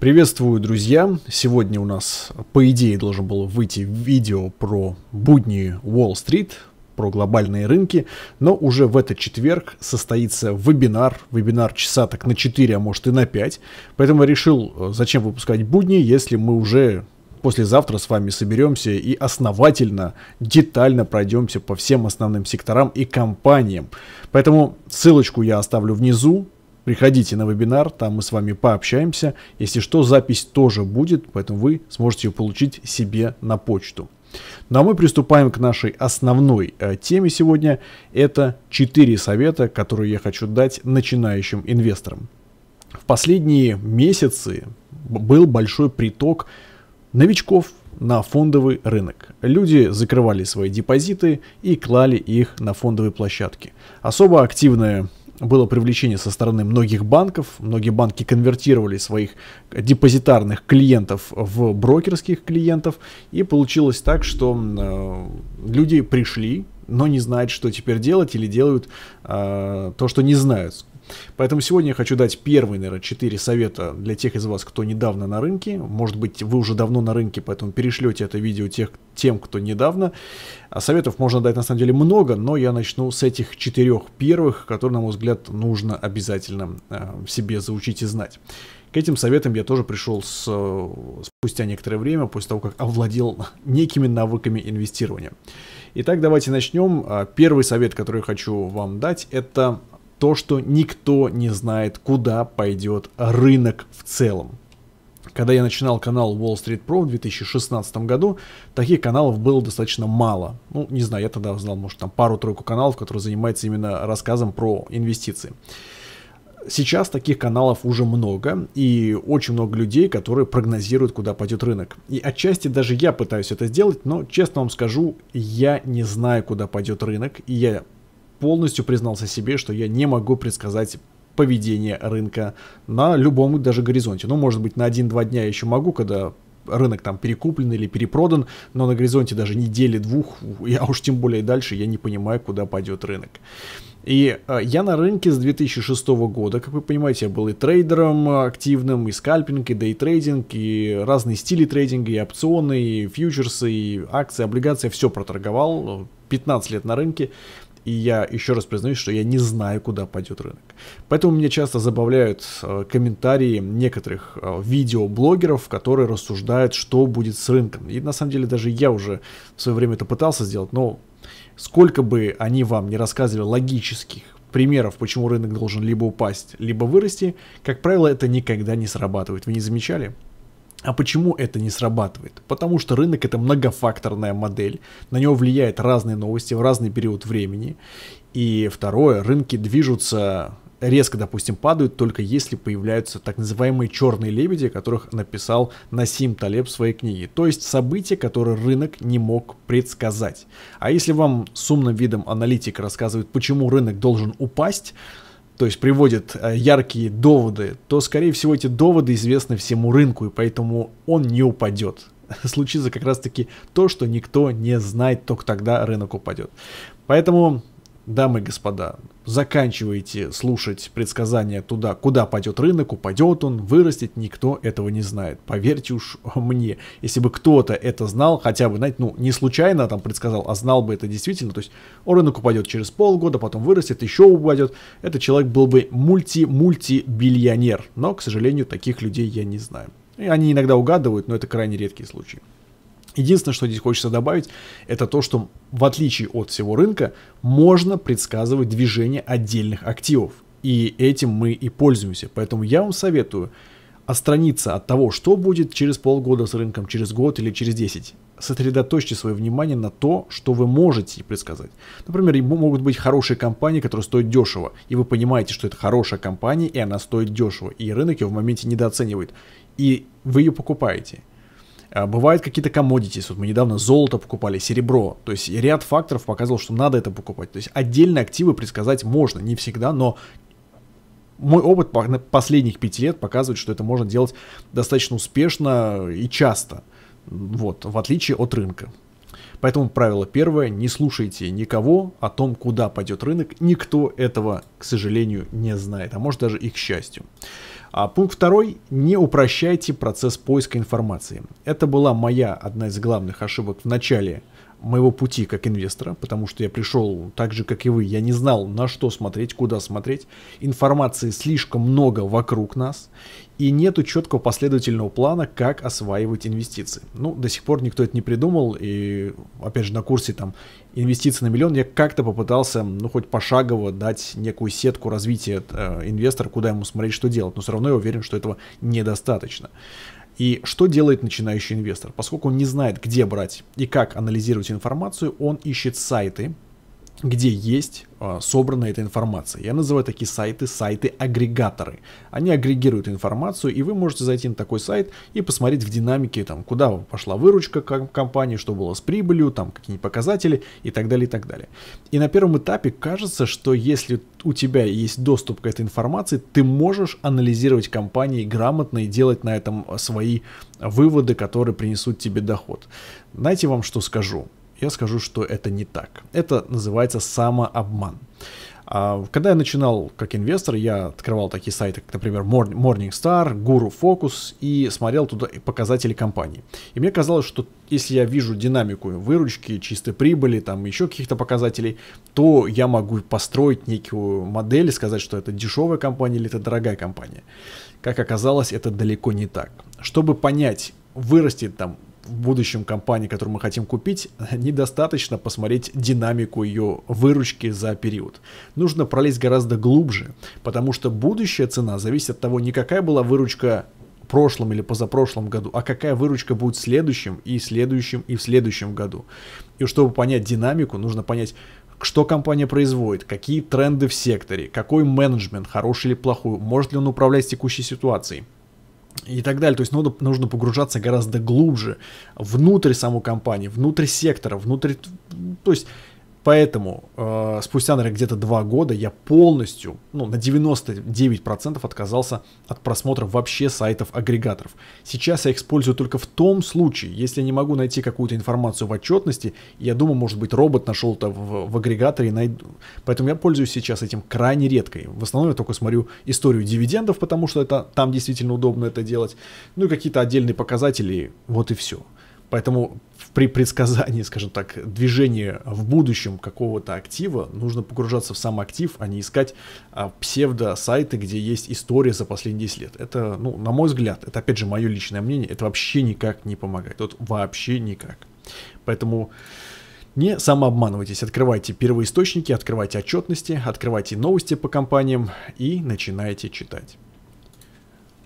Приветствую, друзья! Сегодня у нас, по идее, должен был выйти видео про будни Уолл-стрит, про глобальные рынки, но уже в этот четверг состоится вебинар, вебинар часа так на 4, а может и на 5, поэтому решил, э, зачем выпускать будни, если мы уже послезавтра с вами соберемся и основательно, детально пройдемся по всем основным секторам и компаниям. Поэтому ссылочку я оставлю внизу, Приходите на вебинар, там мы с вами пообщаемся. Если что, запись тоже будет, поэтому вы сможете ее получить себе на почту. Ну а мы приступаем к нашей основной э, теме сегодня. Это 4 совета, которые я хочу дать начинающим инвесторам. В последние месяцы был большой приток новичков на фондовый рынок. Люди закрывали свои депозиты и клали их на фондовые площадки. Особо активная было привлечение со стороны многих банков. Многие банки конвертировали своих депозитарных клиентов в брокерских клиентов. И получилось так, что э, люди пришли, но не знают, что теперь делать, или делают э, то, что не знают. Поэтому сегодня я хочу дать первые, наверное, 4 совета для тех из вас, кто недавно на рынке. Может быть, вы уже давно на рынке, поэтому перешлете это видео тех, тем, кто недавно. А советов можно дать на самом деле много, но я начну с этих четырех первых, которые, на мой взгляд, нужно обязательно э, себе заучить и знать. К этим советам я тоже пришел с, э, спустя некоторое время, после того, как овладел некими навыками инвестирования. Итак, давайте начнем. А первый совет, который я хочу вам дать, это то, что никто не знает, куда пойдет рынок в целом. Когда я начинал канал Wall Street Pro в 2016 году, таких каналов было достаточно мало. Ну, не знаю, я тогда знал, может, там пару-тройку каналов, которые занимаются именно рассказом про инвестиции. Сейчас таких каналов уже много, и очень много людей, которые прогнозируют, куда пойдет рынок. И отчасти даже я пытаюсь это сделать, но, честно вам скажу, я не знаю, куда пойдет рынок, и я полностью признался себе, что я не могу предсказать поведение рынка на любом даже горизонте. Ну, может быть, на 1-2 дня еще могу, когда рынок там перекуплен или перепродан, но на горизонте даже недели-двух, я уж тем более дальше, я не понимаю, куда пойдет рынок. И а, я на рынке с 2006 года, как вы понимаете, я был и трейдером а, активным, и скальпинг, и дейтрейдинг, и разные стили трейдинга, и опционы, и фьючерсы, и акции, облигации, все проторговал, 15 лет на рынке и я еще раз признаюсь, что я не знаю, куда пойдет рынок. Поэтому меня часто забавляют э, комментарии некоторых э, видеоблогеров, которые рассуждают, что будет с рынком. И на самом деле даже я уже в свое время это пытался сделать, но сколько бы они вам не рассказывали логических примеров, почему рынок должен либо упасть, либо вырасти, как правило, это никогда не срабатывает. Вы не замечали? А почему это не срабатывает? Потому что рынок это многофакторная модель, на него влияют разные новости в разный период времени. И второе, рынки движутся резко, допустим, падают только если появляются так называемые черные лебеди, которых написал Насим Талеб в своей книге. То есть события, которые рынок не мог предсказать. А если вам с умным видом аналитик рассказывает, почему рынок должен упасть, то есть приводит э, яркие доводы, то, скорее всего, эти доводы известны всему рынку, и поэтому он не упадет. Случится как раз-таки то, что никто не знает, только тогда рынок упадет. Поэтому дамы и господа, заканчивайте слушать предсказания туда, куда пойдет рынок, упадет он, вырастет, никто этого не знает. Поверьте уж мне, если бы кто-то это знал, хотя бы, знаете, ну, не случайно там предсказал, а знал бы это действительно, то есть рынок упадет через полгода, потом вырастет, еще упадет, этот человек был бы мульти-мульти-бильонер. Но, к сожалению, таких людей я не знаю. Они иногда угадывают, но это крайне редкий случай. Единственное, что здесь хочется добавить, это то, что в отличие от всего рынка, можно предсказывать движение отдельных активов. И этим мы и пользуемся. Поэтому я вам советую отстраниться от того, что будет через полгода с рынком, через год или через 10. Сосредоточьте свое внимание на то, что вы можете предсказать. Например, могут быть хорошие компании, которые стоят дешево, и вы понимаете, что это хорошая компания, и она стоит дешево, и рынок ее в моменте недооценивает, и вы ее покупаете – а, бывают какие-то commodities, вот мы недавно золото покупали, серебро, то есть ряд факторов показывал, что надо это покупать. То есть отдельные активы предсказать можно, не всегда, но мой опыт последних пяти лет показывает, что это можно делать достаточно успешно и часто, вот, в отличие от рынка. Поэтому правило первое, не слушайте никого о том, куда пойдет рынок, никто этого, к сожалению, не знает, а может даже и к счастью. А пункт второй. Не упрощайте процесс поиска информации. Это была моя одна из главных ошибок в начале моего пути как инвестора, потому что я пришел так же, как и вы, я не знал, на что смотреть, куда смотреть. Информации слишком много вокруг нас, и нету четкого последовательного плана, как осваивать инвестиции. Ну, до сих пор никто это не придумал, и, опять же, на курсе там инвестиции на миллион я как-то попытался, ну, хоть пошагово дать некую сетку развития э, инвестора, куда ему смотреть, что делать, но все равно я уверен, что этого недостаточно. И что делает начинающий инвестор? Поскольку он не знает, где брать и как анализировать информацию, он ищет сайты, где есть а, собрана эта информация. Я называю такие сайты сайты-агрегаторы. Они агрегируют информацию, и вы можете зайти на такой сайт и посмотреть в динамике, там, куда пошла выручка компании, что было с прибылью, там, какие показатели и так далее, и так далее. И на первом этапе кажется, что если у тебя есть доступ к этой информации, ты можешь анализировать компании грамотно и делать на этом свои выводы, которые принесут тебе доход. Знаете, вам что скажу? я скажу, что это не так. Это называется самообман. А, когда я начинал как инвестор, я открывал такие сайты, как, например, Morningstar, Guru Focus и смотрел туда показатели компании. И мне казалось, что если я вижу динамику выручки, чистой прибыли, там еще каких-то показателей, то я могу построить некую модель и сказать, что это дешевая компания или это дорогая компания. Как оказалось, это далеко не так. Чтобы понять, вырастет там в будущем компании, которую мы хотим купить, недостаточно посмотреть динамику ее выручки за период. Нужно пролезть гораздо глубже, потому что будущая цена зависит от того, не какая была выручка прошлом или позапрошлом году, а какая выручка будет в следующем и в следующем и в следующем году. И чтобы понять динамику, нужно понять, что компания производит, какие тренды в секторе, какой менеджмент, хороший или плохой, может ли он управлять текущей ситуацией и так далее. То есть нужно, нужно погружаться гораздо глубже, внутрь самой компании, внутрь сектора, внутрь... То есть Поэтому э, спустя, наверное, где-то два года я полностью, ну, на 99% отказался от просмотра вообще сайтов-агрегаторов. Сейчас я использую только в том случае, если я не могу найти какую-то информацию в отчетности, я думаю, может быть, робот нашел это в, в агрегаторе и найду. Поэтому я пользуюсь сейчас этим крайне редко. В основном я только смотрю историю дивидендов, потому что это там действительно удобно это делать. Ну и какие-то отдельные показатели, вот и все. Поэтому при предсказании, скажем так, движения в будущем какого-то актива нужно погружаться в сам актив, а не искать а, псевдо-сайты, где есть история за последние 10 лет. Это, ну, на мой взгляд, это опять же мое личное мнение, это вообще никак не помогает. Вот вообще никак. Поэтому не самообманывайтесь, открывайте первоисточники, открывайте отчетности, открывайте новости по компаниям и начинайте читать.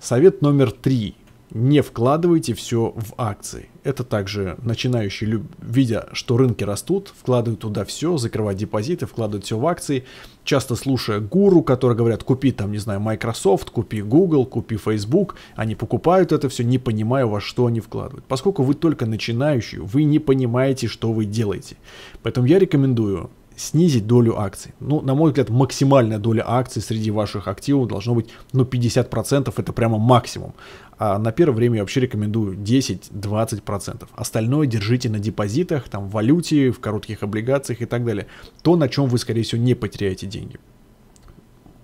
Совет номер три – не вкладывайте все в акции. Это также начинающие, видя, что рынки растут, вкладывают туда все, закрывают депозиты, вкладывают все в акции, часто слушая гуру, которые говорят, купи там, не знаю, Microsoft, купи Google, купи Facebook, они покупают это все, не понимая, во что они вкладывают. Поскольку вы только начинающий, вы не понимаете, что вы делаете. Поэтому я рекомендую снизить долю акций. Ну, на мой взгляд, максимальная доля акций среди ваших активов должно быть, ну, 50%, это прямо максимум. А на первое время я вообще рекомендую 10-20%. Остальное держите на депозитах, там, в валюте, в коротких облигациях и так далее. То, на чем вы, скорее всего, не потеряете деньги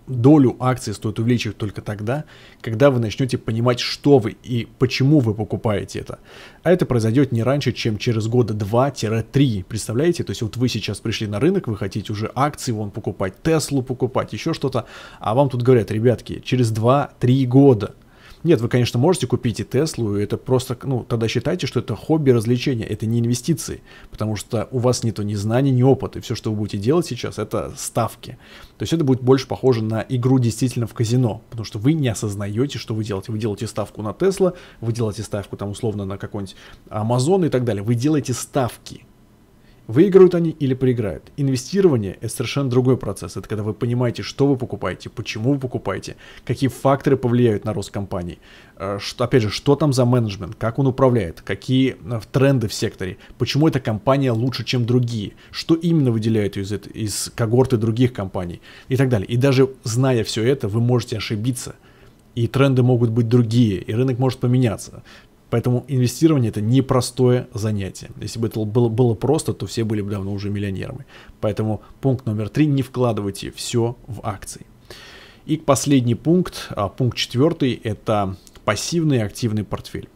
долю акций стоит увеличивать только тогда, когда вы начнете понимать, что вы и почему вы покупаете это. А это произойдет не раньше, чем через года 2-3. Представляете? То есть вот вы сейчас пришли на рынок, вы хотите уже акции вон покупать, Теслу покупать, еще что-то, а вам тут говорят, ребятки, через 2-3 года нет, вы, конечно, можете купить и Теслу, и это просто, ну, тогда считайте, что это хобби, развлечение, это не инвестиции, потому что у вас нету ни знаний, ни опыта, и все, что вы будете делать сейчас, это ставки. То есть это будет больше похоже на игру действительно в казино, потому что вы не осознаете, что вы делаете. Вы делаете ставку на Тесла, вы делаете ставку там условно на какой-нибудь Amazon и так далее. Вы делаете ставки, Выиграют они или проиграют. Инвестирование – это совершенно другой процесс. Это когда вы понимаете, что вы покупаете, почему вы покупаете, какие факторы повлияют на рост компании. Э, что, опять же, что там за менеджмент, как он управляет, какие э, тренды в секторе, почему эта компания лучше, чем другие, что именно выделяет ее из, из когорты других компаний и так далее. И даже зная все это, вы можете ошибиться и тренды могут быть другие, и рынок может поменяться. Поэтому инвестирование это непростое занятие. Если бы это было, было просто, то все были бы давно уже миллионерами. Поэтому пункт номер три, не вкладывайте все в акции. И последний пункт, а, пункт четвертый, это пассивный и активный портфель.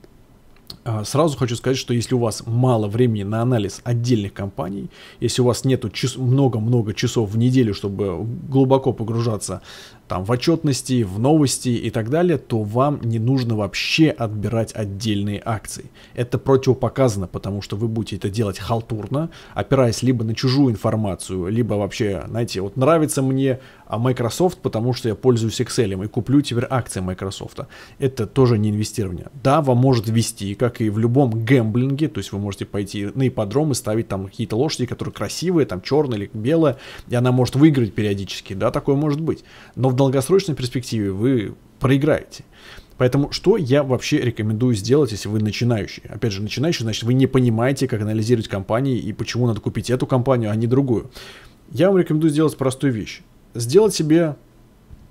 А, сразу хочу сказать, что если у вас мало времени на анализ отдельных компаний, если у вас нету много-много часов в неделю, чтобы глубоко погружаться там в отчетности, в новости и так далее, то вам не нужно вообще отбирать отдельные акции. Это противопоказано, потому что вы будете это делать халтурно, опираясь либо на чужую информацию, либо вообще, знаете, вот нравится мне а, Microsoft, потому что я пользуюсь Excel и куплю теперь акции Microsoft. Это тоже не инвестирование. Да, вам может вести, как и в любом гэмблинге, то есть вы можете пойти на ипподром и ставить там какие-то лошади, которые красивые, там черная или белая, и она может выиграть периодически, да, такое может быть. Но в долгосрочной перспективе вы проиграете. Поэтому что я вообще рекомендую сделать, если вы начинающий? Опять же, начинающий, значит, вы не понимаете, как анализировать компании и почему надо купить эту компанию, а не другую. Я вам рекомендую сделать простую вещь. Сделать себе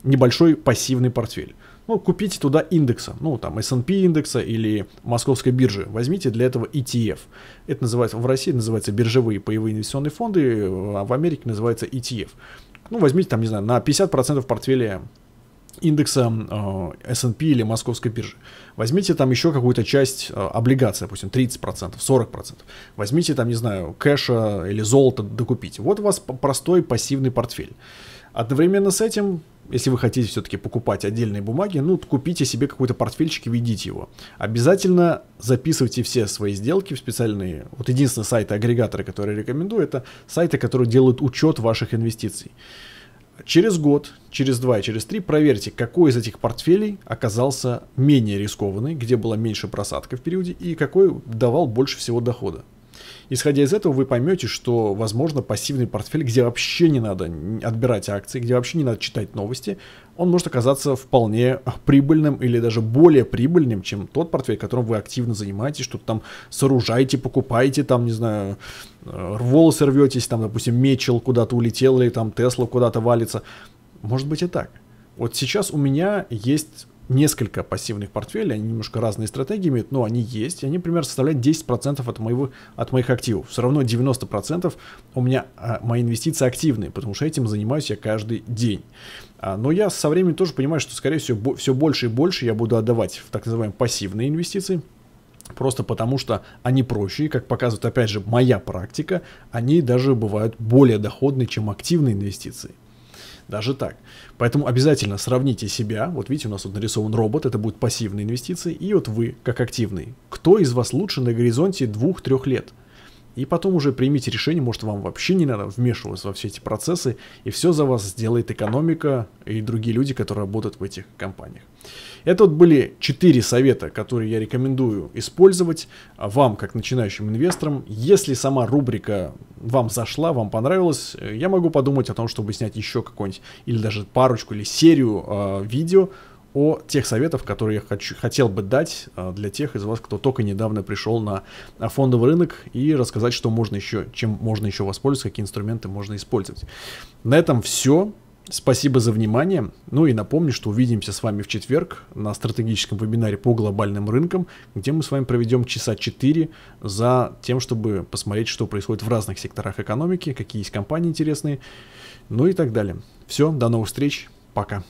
небольшой пассивный портфель ну, купите туда индекса, ну, там, S&P индекса или московской биржи. Возьмите для этого ETF. Это называется, в России называется биржевые паевые инвестиционные фонды, а в Америке называется ETF. Ну, возьмите там, не знаю, на 50% портфеля индекса э, S&P или московской биржи. Возьмите там еще какую-то часть э, облигаций, допустим, 30%, 40%. Возьмите там, не знаю, кэша или золото докупить, Вот у вас простой пассивный портфель. Одновременно с этим если вы хотите все-таки покупать отдельные бумаги, ну, купите себе какой-то портфельчик и ведите его. Обязательно записывайте все свои сделки в специальные... Вот единственные сайты-агрегаторы, которые рекомендую, это сайты, которые делают учет ваших инвестиций. Через год, через два и через три проверьте, какой из этих портфелей оказался менее рискованный, где была меньше просадка в периоде, и какой давал больше всего дохода. Исходя из этого, вы поймете, что, возможно, пассивный портфель, где вообще не надо отбирать акции, где вообще не надо читать новости, он может оказаться вполне прибыльным или даже более прибыльным, чем тот портфель, которым вы активно занимаетесь, что-то там сооружаете, покупаете, там, не знаю, э, волосы рветесь, там, допустим, мечел куда-то улетел или там Тесла куда-то валится. Может быть и так. Вот сейчас у меня есть несколько пассивных портфелей, они немножко разные стратегии имеют, но они есть, и они, примерно составляют 10% от, моего, от моих активов. Все равно 90% у меня а, мои инвестиции активные, потому что этим занимаюсь я каждый день. А, но я со временем тоже понимаю, что, скорее всего, бо- все больше и больше я буду отдавать в так называемые пассивные инвестиции, Просто потому что они проще, и, как показывает опять же моя практика, они даже бывают более доходные, чем активные инвестиции. Даже так. Поэтому обязательно сравните себя. Вот видите, у нас тут нарисован робот, это будут пассивные инвестиции. И вот вы, как активный. Кто из вас лучше на горизонте 2-3 лет? И потом уже примите решение, может вам вообще не надо вмешиваться во все эти процессы, и все за вас сделает экономика и другие люди, которые работают в этих компаниях. Это вот были 4 совета, которые я рекомендую использовать а, вам, как начинающим инвесторам. Если сама рубрика вам зашла, вам понравилась, э, я могу подумать о том, чтобы снять еще какой нибудь или даже парочку, или серию э, видео о тех советах, которые я хочу, хотел бы дать э, для тех из вас, кто только недавно пришел на фондовый рынок, и рассказать, что можно еще, чем можно еще воспользоваться, какие инструменты можно использовать. На этом все. Спасибо за внимание. Ну и напомню, что увидимся с вами в четверг на стратегическом вебинаре по глобальным рынкам, где мы с вами проведем часа 4 за тем, чтобы посмотреть, что происходит в разных секторах экономики, какие есть компании интересные, ну и так далее. Все, до новых встреч, пока.